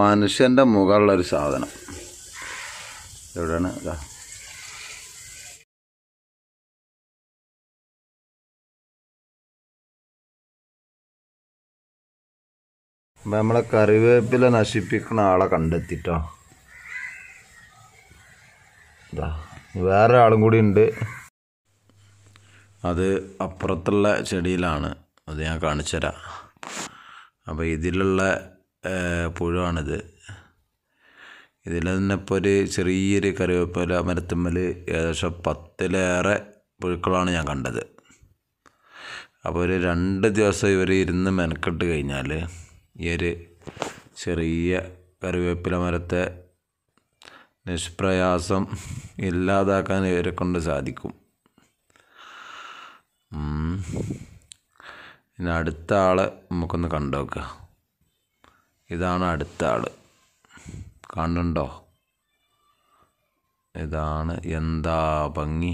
മനുഷ്യൻ്റെ മുകളിലൊരു സാധനം എവിടെയാണ് ഇതാ അപ്പം നമ്മളെ കറിവേപ്പില നശിപ്പിക്കുന്ന ആളെ കണ്ടെത്തിട്ടോ ഇതാ വേറെ ആളും കൂടി ഉണ്ട് അത് അപ്പുറത്തുള്ള ചെടിയിലാണ് അത് ഞാൻ കാണിച്ചു തരാം അപ്പോൾ ഇതിലുള്ള പുഴുവാണിത് ഇതിൽ തന്നെ ഇപ്പോൾ ഒരു ചെറിയൊരു കറിവേപ്പില മരത്തുമ്മൽ ഏകദേശം പത്തിലേറെ പുഴുക്കളാണ് ഞാൻ കണ്ടത് അപ്പോൾ ഒരു രണ്ട് ദിവസം ഇവർ ഇരുന്ന് മെനക്കെട്ട് കഴിഞ്ഞാൽ ഈ ഒരു ചെറിയ കറിവേപ്പില മരത്തെ നിഷ്പ്രയാസം ഇല്ലാതാക്കാൻ ഇവരെ കൊണ്ട് സാധിക്കും പിന്നെ അടുത്ത ആളെ നമുക്കൊന്ന് കണ്ടു നോക്കാം ഇതാണ് അടുത്ത ആൾ കാണുന്നുണ്ടോ ഇതാണ് എന്താ ഭംഗി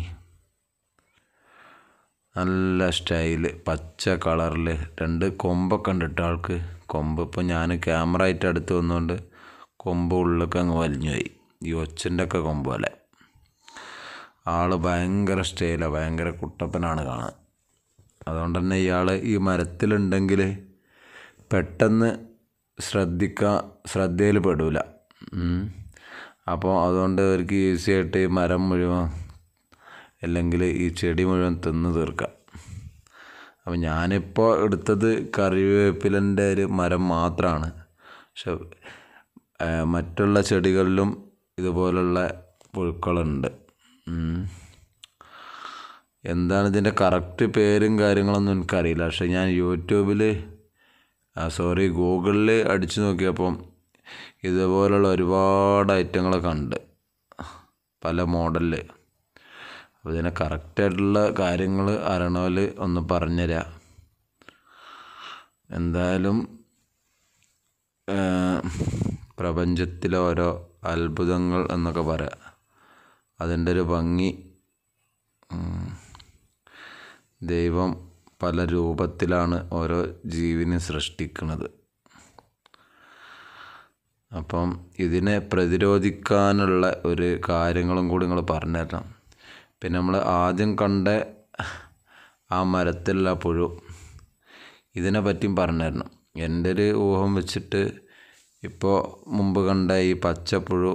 നല്ല സ്റ്റൈല് പച്ച കളറിൽ രണ്ട് കൊമ്പൊക്കെ ഉണ്ട് കേട്ടോ ആൾക്ക് കൊമ്പ് ഇപ്പോൾ ഞാൻ ക്യാമറ ആയിട്ട് അടുത്ത് വന്നുകൊണ്ട് കൊമ്പ് ഉള്ളിലൊക്കെ അങ്ങ് വലിഞ്ഞുപോയി ഈ ഒച്ചൻ്റെ ഒക്കെ കൊമ്പ് പോലെ ആൾ ഭയങ്കര സ്റ്റൈലാണ് ഭയങ്കര കുട്ടപ്പനാണ് കാണാൻ അതുകൊണ്ട് തന്നെ ഇയാൾ ഈ മരത്തിലുണ്ടെങ്കിൽ പെട്ടെന്ന് ശ്രദ്ധിക്കാൻ ശ്രദ്ധയിൽ പെടില്ല അപ്പോൾ അതുകൊണ്ട് അവർക്ക് ഈസി ആയിട്ട് മരം മുഴുവൻ അല്ലെങ്കിൽ ഈ ചെടി മുഴുവൻ തിന്ന് തീർക്കാം അപ്പോൾ ഞാനിപ്പോൾ എടുത്തത് കറിവേപ്പിലൻ്റെ ഒരു മരം മാത്രമാണ് പക്ഷെ മറ്റുള്ള ചെടികളിലും ഇതുപോലുള്ള പുഴുക്കളുണ്ട് എന്താണ് ഇതിൻ്റെ കറക്റ്റ് പേരും കാര്യങ്ങളൊന്നും എനിക്കറിയില്ല പക്ഷെ ഞാൻ യൂട്യൂബിൽ സോറി ഗൂഗിളിൽ അടിച്ചു നോക്കിയപ്പം ഇതുപോലുള്ള ഒരുപാട് ഐറ്റങ്ങളൊക്കെ ഉണ്ട് പല മോഡലിൽ അപ്പോൾ ഇതിനെ കറക്റ്റായിട്ടുള്ള കാര്യങ്ങൾ അറിയണമെങ്കിൽ ഒന്ന് പറഞ്ഞു എന്തായാലും പ്രപഞ്ചത്തിലെ ഓരോ അത്ഭുതങ്ങൾ എന്നൊക്കെ പറയാം അതിൻ്റെ ഒരു ഭംഗി ദൈവം പല രൂപത്തിലാണ് ഓരോ ജീവിനെ സൃഷ്ടിക്കുന്നത് അപ്പം ഇതിനെ പ്രതിരോധിക്കാനുള്ള ഒരു കാര്യങ്ങളും കൂടി നിങ്ങൾ പറഞ്ഞു പിന്നെ നമ്മൾ ആദ്യം കണ്ട ആ മരത്തിലുള്ള പുഴു ഇതിനെ പറ്റിയും പറഞ്ഞു തരണം എൻ്റെ ഒരു ഊഹം വെച്ചിട്ട് ഇപ്പോൾ മുമ്പ് കണ്ട ഈ പച്ചപ്പുഴു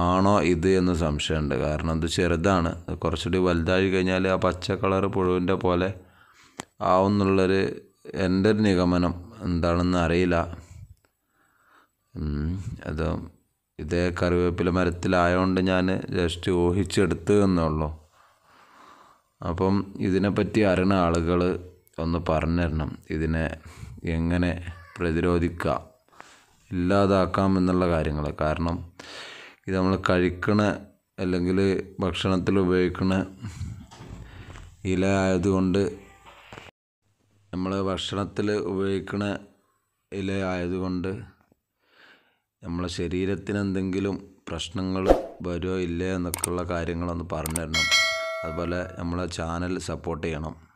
ആണോ ഇത് എന്ന് സംശയമുണ്ട് കാരണം ഇത് ചെറുതാണ് കുറച്ചുകൂടി വലുതായി കഴിഞ്ഞാൽ ആ പച്ച കളർ പുഴുവിൻ്റെ പോലെ ആവുന്നുള്ളൊരു എൻ്റെ ഒരു നിഗമനം എന്താണെന്ന് അറിയില്ല അത് ഇതേ കറിവേപ്പില മരത്തിലായതുകൊണ്ട് ഞാൻ ജസ്റ്റ് ഊഹിച്ചെടുത്തു എന്നുള്ളൂ അപ്പം ഇതിനെപ്പറ്റി അറിയണ ആളുകൾ ഒന്ന് പറഞ്ഞു തരണം ഇതിനെ എങ്ങനെ പ്രതിരോധിക്കാം ഇല്ലാതാക്കാം എന്നുള്ള കാര്യങ്ങൾ കാരണം ഇത് നമ്മൾ കഴിക്കണ അല്ലെങ്കിൽ ഭക്ഷണത്തിൽ ഉപയോഗിക്കണ ഇല ആയതുകൊണ്ട് നമ്മൾ ഭക്ഷണത്തിൽ ഉപയോഗിക്കണ ഇല ആയതുകൊണ്ട് നമ്മളെ ശരീരത്തിന് എന്തെങ്കിലും പ്രശ്നങ്ങൾ വരുമോ ഇല്ലേ എന്നൊക്കെയുള്ള കാര്യങ്ങളൊന്ന് പറഞ്ഞു തരണം അതുപോലെ നമ്മളെ ചാനൽ സപ്പോർട്ട് ചെയ്യണം